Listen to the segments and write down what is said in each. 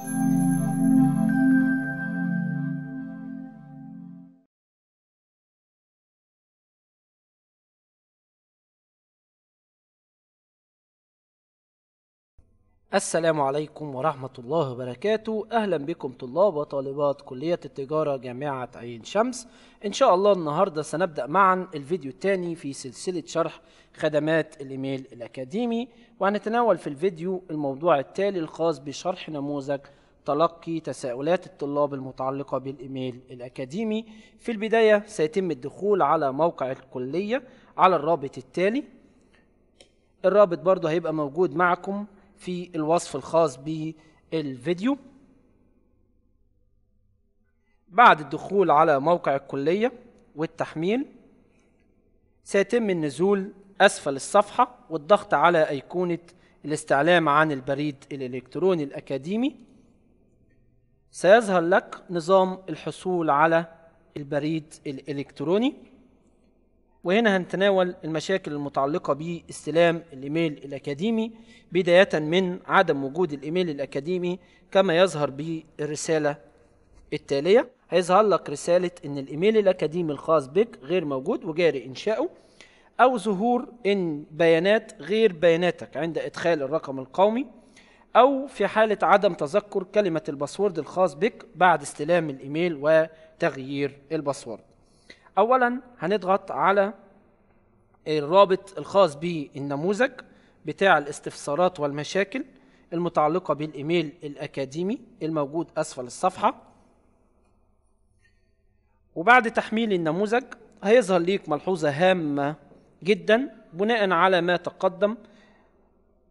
Música السلام عليكم ورحمة الله وبركاته أهلا بكم طلاب وطالبات كلية التجارة جامعة عين شمس إن شاء الله النهاردة سنبدأ معا الفيديو الثاني في سلسلة شرح خدمات الإيميل الأكاديمي وهنتناول في الفيديو الموضوع التالي الخاص بشرح نموذج تلقي تساؤلات الطلاب المتعلقة بالإيميل الأكاديمي في البداية سيتم الدخول على موقع الكلية على الرابط التالي الرابط برضه هيبقى موجود معكم في الوصف الخاص بالفيديو بعد الدخول على موقع الكلية والتحميل سيتم النزول أسفل الصفحة والضغط على أيقونة الاستعلام عن البريد الإلكتروني الأكاديمي سيظهر لك نظام الحصول على البريد الإلكتروني وهنا هنتناول المشاكل المتعلقة باستلام الإيميل الأكاديمي بداية من عدم وجود الإيميل الأكاديمي كما يظهر بالرسالة التالية هيظهر لك رسالة إن الإيميل الأكاديمي الخاص بك غير موجود وجاري إنشاؤه أو ظهور إن بيانات غير بياناتك عند إدخال الرقم القومي أو في حالة عدم تذكر كلمة الباسورد الخاص بك بعد استلام الإيميل وتغيير الباسورد اولا هنضغط على الرابط الخاص بالنموذج بتاع الاستفسارات والمشاكل المتعلقة بالإيميل الأكاديمي الموجود أسفل الصفحة وبعد تحميل النموذج هيظهر ليك ملحوظة هامة جدا بناء على ما تقدم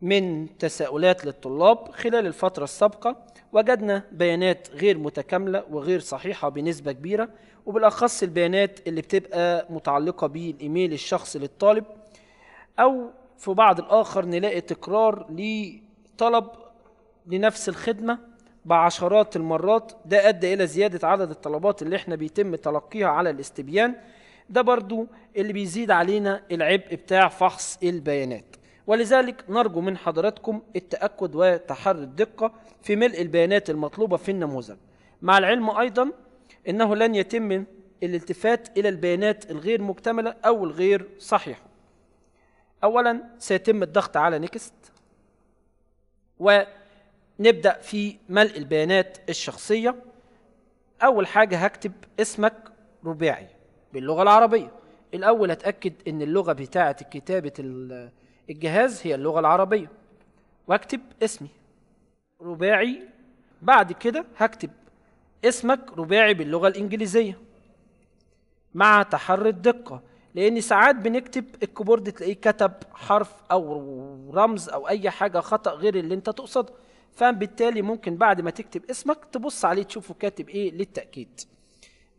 من تساؤلات للطلاب خلال الفترة السابقة وجدنا بيانات غير متكاملة وغير صحيحة بنسبة كبيرة وبالأخص البيانات اللي بتبقى متعلقة بالإيميل الشخصي للطالب أو في بعض الآخر نلاقي تكرار لطلب لنفس الخدمة بعشرات المرات ده أدى إلى زيادة عدد الطلبات اللي احنا بيتم تلقيها على الاستبيان ده برضو اللي بيزيد علينا العبء بتاع فحص البيانات ولذلك نرجو من حضراتكم التأكد وتحري الدقة في ملء البيانات المطلوبة في النموذج مع العلم أيضا أنه لن يتم الالتفات إلى البيانات الغير مكتملة أو الغير صحيحة أولا سيتم الضغط على نيكست ونبدأ في ملء البيانات الشخصية أول حاجة هكتب اسمك رباعي باللغة العربية الأول أتأكد أن اللغة بتاعة كتابة الجهاز هي اللغة العربية واكتب اسمي رباعي بعد كده هكتب اسمك رباعي باللغة الإنجليزية مع تحري الدقة لأن ساعات بنكتب الكيبورد تلاقيه كتب حرف أو رمز أو أي حاجة خطأ غير اللي أنت تقصد فبالتالي ممكن بعد ما تكتب اسمك تبص عليه تشوفه كاتب إيه للتأكيد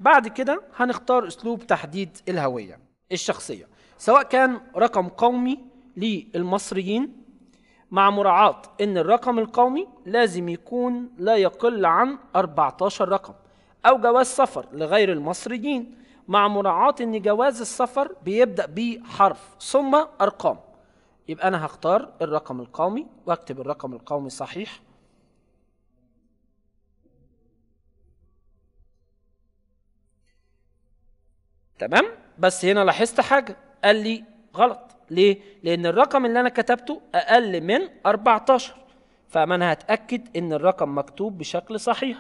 بعد كده هنختار أسلوب تحديد الهوية الشخصية سواء كان رقم قومي للمصريين مع مراعاة أن الرقم القومي لازم يكون لا يقل عن 14 رقم أو جواز سفر لغير المصريين مع مراعاة أن جواز السفر بيبدأ بحرف ثم أرقام يبقى أنا هختار الرقم القومي وأكتب الرقم القومي صحيح تمام بس هنا لاحظت حاجة قال لي غلط ليه؟ لأن الرقم اللي أنا كتبته أقل من 14 فما أنا هتأكد إن الرقم مكتوب بشكل صحيح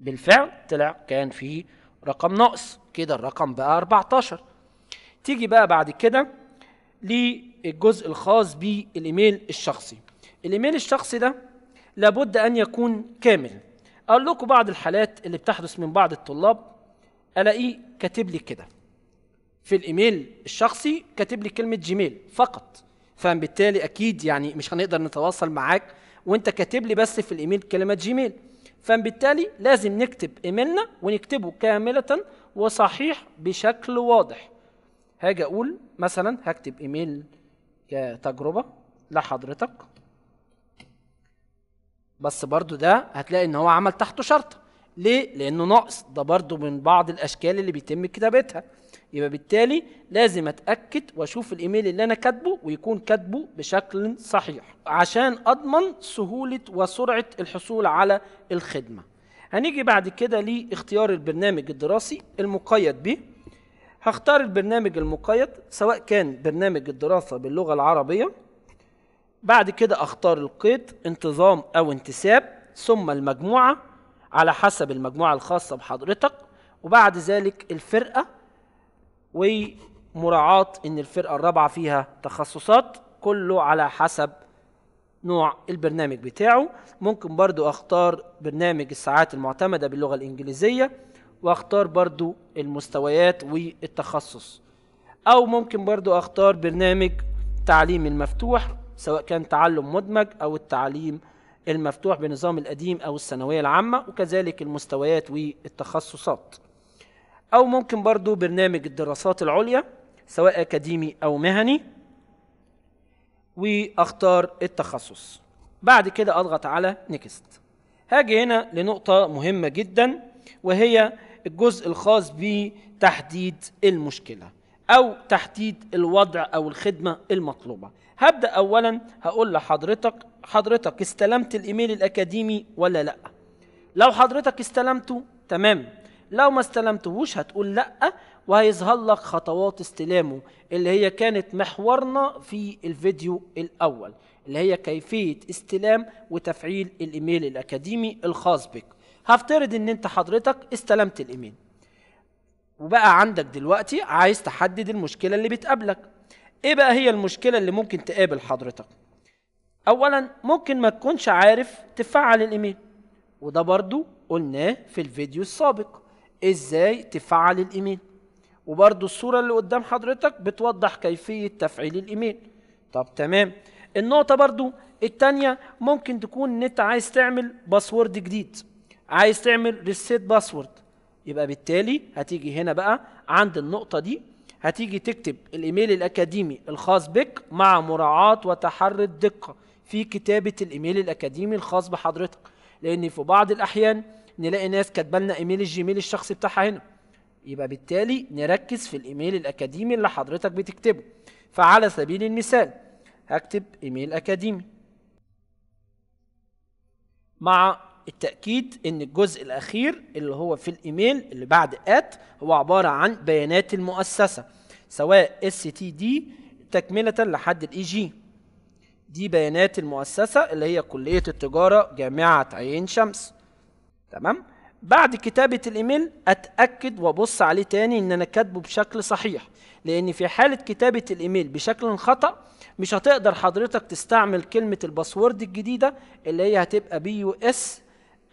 بالفعل طلع كان فيه رقم ناقص كده الرقم بقى 14 تيجي بقى بعد كده للجزء الخاص بالايميل الشخصي الايميل الشخصي ده لابد ان يكون كامل اقول لكم بعض الحالات اللي بتحدث من بعض الطلاب الاقيه كاتب لي كده في الايميل الشخصي كاتب لي كلمه جيميل فقط فبالتالي اكيد يعني مش هنقدر نتواصل معاك وانت كاتب لي بس في الايميل كلمه جيميل فبالتالي لازم نكتب ايميلنا ونكتبه كامله وصحيح بشكل واضح هاجي اقول مثلا هكتب ايميل كتجربه لحضرتك بس برضو ده هتلاقي ان هو عمل تحته شرطه ليه لانه ناقص ده برضو من بعض الاشكال اللي بيتم كتابتها يبقى بالتالي لازم اتاكد واشوف الايميل اللي انا كاتبه ويكون كاتبه بشكل صحيح عشان اضمن سهوله وسرعه الحصول على الخدمه هنيجي بعد كده لاختيار البرنامج الدراسي المقيد به هختار البرنامج المقيد سواء كان برنامج الدراسه باللغه العربيه بعد كده اختار القيد انتظام او انتساب ثم المجموعه على حسب المجموعه الخاصه بحضرتك وبعد ذلك الفرقه ومراعاة ان الفرقة الرابعة فيها تخصصات كله على حسب نوع البرنامج بتاعه ممكن برضو اختار برنامج الساعات المعتمدة باللغة الانجليزية واختار برضو المستويات والتخصص او ممكن برضو اختار برنامج تعليم المفتوح سواء كان تعلم مدمج او التعليم المفتوح بنظام القديم او الثانوية العامة وكذلك المستويات والتخصصات أو ممكن برضو برنامج الدراسات العليا سواء أكاديمي أو مهني وأختار التخصص بعد كده أضغط على نيكست هاجي هنا لنقطة مهمة جدا وهي الجزء الخاص بتحديد المشكلة أو تحديد الوضع أو الخدمة المطلوبة هبدأ أولا هقول لحضرتك حضرتك استلمت الإيميل الأكاديمي ولا لأ لو حضرتك استلمته تمام لو ما استلمتهوش هتقول لأ وهيظهر لك خطوات استلامه اللي هي كانت محورنا في الفيديو الأول اللي هي كيفية استلام وتفعيل الإيميل الأكاديمي الخاص بك هفترض إن أنت حضرتك استلمت الإيميل وبقى عندك دلوقتي عايز تحدد المشكلة اللي بتقابلك إيه بقى هي المشكلة اللي ممكن تقابل حضرتك أولا ممكن ما تكونش عارف تفعل الإيميل وده برضو قلناه في الفيديو السابق ازاي تفعل الايميل وبرده الصوره اللي قدام حضرتك بتوضح كيفيه تفعيل الايميل طب تمام النقطه برده الثانيه ممكن تكون ان انت عايز تعمل باسورد جديد عايز تعمل ريسيت باسورد يبقى بالتالي هتيجي هنا بقى عند النقطه دي هتيجي تكتب الايميل الاكاديمي الخاص بك مع مراعاه وتحري الدقه في كتابه الايميل الاكاديمي الخاص بحضرتك لان في بعض الاحيان نلاقي ناس كاتبه لنا ايميل الجيميل الشخصي بتاعها هنا يبقى بالتالي نركز في الايميل الاكاديمي اللي حضرتك بتكتبه فعلى سبيل المثال هكتب ايميل اكاديمي مع التأكيد ان الجزء الاخير اللي هو في الايميل اللي بعد ات هو عبارة عن بيانات المؤسسة سواء اس تي دي تكملة لحد الاي جي e دي بيانات المؤسسة اللي هي كلية التجارة جامعة عين شمس تمام بعد كتابة الإيميل أتأكد وأبص عليه تاني إن أنا كاتبه بشكل صحيح لأن في حالة كتابة الإيميل بشكل خطأ مش هتقدر حضرتك تستعمل كلمة الباسورد الجديدة اللي هي هتبقى بي يو اس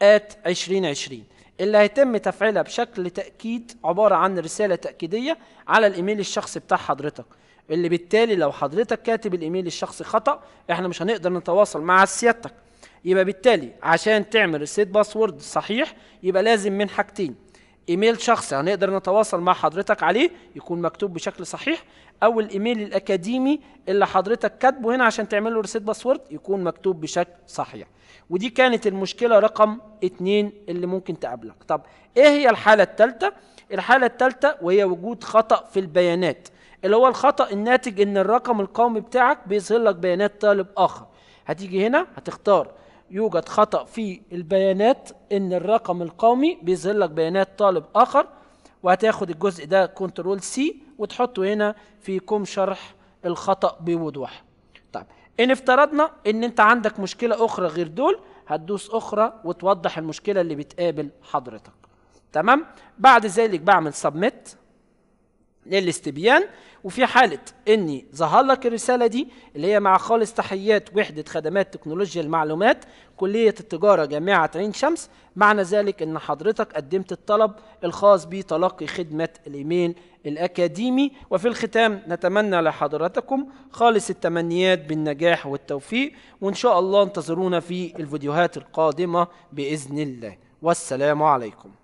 ات 2020 اللي هيتم تفعيلها بشكل تأكيد عبارة عن رسالة تأكيدية على الإيميل الشخصي بتاع حضرتك اللي بالتالي لو حضرتك كاتب الإيميل الشخصي خطأ احنا مش هنقدر نتواصل مع سيادتك يبقى بالتالي عشان تعمل السيت باسورد صحيح يبقى لازم من حاجتين ايميل شخصي هنقدر نتواصل مع حضرتك عليه يكون مكتوب بشكل صحيح او الايميل الاكاديمي اللي حضرتك كاتبه هنا عشان تعمل له ريسيت باسورد يكون مكتوب بشكل صحيح ودي كانت المشكله رقم اتنين اللي ممكن تقابلك طب ايه هي الحاله الثالثه الحاله الثالثه وهي وجود خطا في البيانات اللي هو الخطا الناتج ان الرقم القومي بتاعك بيظهر لك بيانات طالب اخر هتيجي هنا هتختار يوجد خطأ في البيانات ان الرقم القومي بيظهر لك بيانات طالب اخر وهتاخد الجزء ده كنترول سي وتحطه هنا في كوم شرح الخطأ بوضوح طيب ان افترضنا ان انت عندك مشكلة اخرى غير دول هتدوس اخرى وتوضح المشكلة اللي بتقابل حضرتك تمام بعد ذلك بعمل سبميت للاستبيان وفي حالة اني ظهر لك الرسالة دي اللي هي مع خالص تحيات وحدة خدمات تكنولوجيا المعلومات كلية التجارة جامعة عين شمس معنى ذلك ان حضرتك قدمت الطلب الخاص بتلقي خدمة الايميل الاكاديمي وفي الختام نتمنى لحضراتكم خالص التمنيات بالنجاح والتوفيق وان شاء الله انتظرونا في الفيديوهات القادمة باذن الله والسلام عليكم